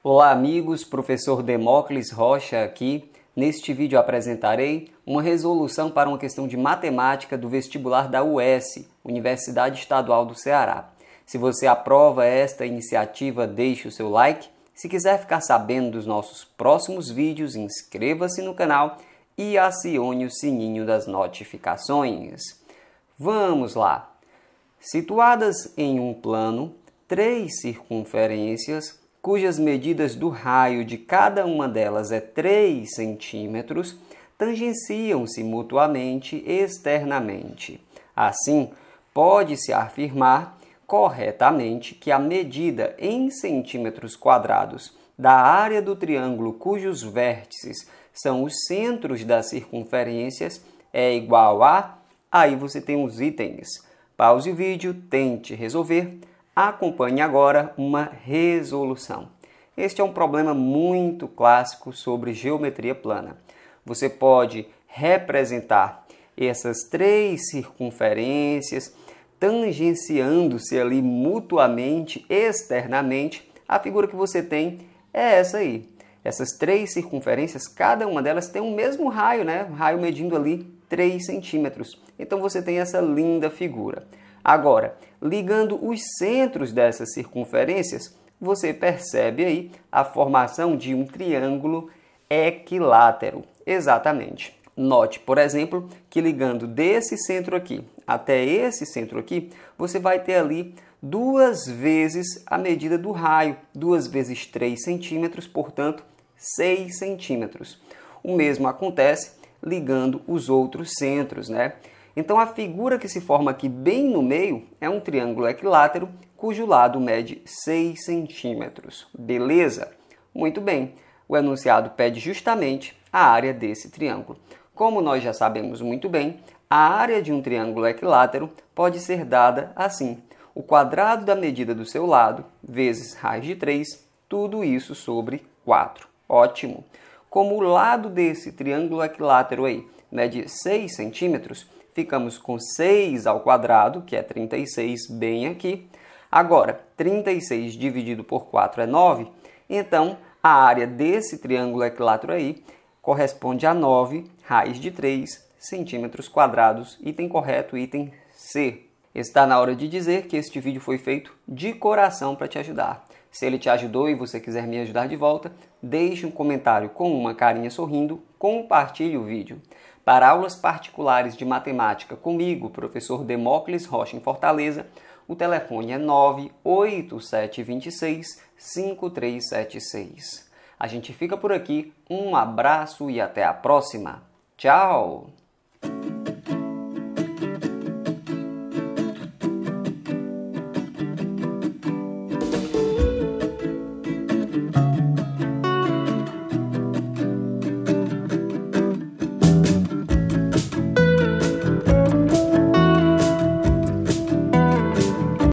Olá, amigos, professor Demócles Rocha aqui. Neste vídeo apresentarei uma resolução para uma questão de matemática do vestibular da UES, Universidade Estadual do Ceará. Se você aprova esta iniciativa, deixe o seu like. Se quiser ficar sabendo dos nossos próximos vídeos, inscreva-se no canal e acione o sininho das notificações. Vamos lá! Situadas em um plano, três circunferências cujas medidas do raio de cada uma delas é 3 centímetros, tangenciam-se mutuamente externamente. Assim, pode-se afirmar corretamente que a medida em centímetros quadrados da área do triângulo cujos vértices são os centros das circunferências é igual a. Aí você tem os itens. Pause o vídeo, tente resolver Acompanhe agora uma resolução. Este é um problema muito clássico sobre geometria plana. Você pode representar essas três circunferências tangenciando-se ali mutuamente, externamente. A figura que você tem é essa aí. Essas três circunferências, cada uma delas tem o mesmo raio, né? Um raio medindo ali 3 centímetros. Então você tem essa linda figura. Agora, ligando os centros dessas circunferências, você percebe aí a formação de um triângulo equilátero. Exatamente. Note, por exemplo, que ligando desse centro aqui até esse centro aqui, você vai ter ali duas vezes a medida do raio, duas vezes 3 centímetros, portanto, 6 centímetros. O mesmo acontece ligando os outros centros, né? Então a figura que se forma aqui bem no meio é um triângulo equilátero cujo lado mede 6 centímetros. Beleza? Muito bem, o enunciado pede justamente a área desse triângulo. Como nós já sabemos muito bem, a área de um triângulo equilátero pode ser dada assim: o quadrado da medida do seu lado vezes raiz de 3, tudo isso sobre 4. Ótimo! Como o lado desse triângulo equilátero aí mede 6 centímetros, ficamos com 6 ao quadrado, que é 36, bem aqui. Agora, 36 dividido por 4 é 9, então a área desse triângulo equilátero aí corresponde a 9 raiz de 3 centímetros quadrados, item correto, item C. Está na hora de dizer que este vídeo foi feito de coração para te ajudar. Se ele te ajudou e você quiser me ajudar de volta, deixe um comentário com uma carinha sorrindo, compartilhe o vídeo. Para aulas particulares de matemática comigo, professor Demócles Rocha em Fortaleza, o telefone é 98726 5376. A gente fica por aqui, um abraço e até a próxima. Tchau!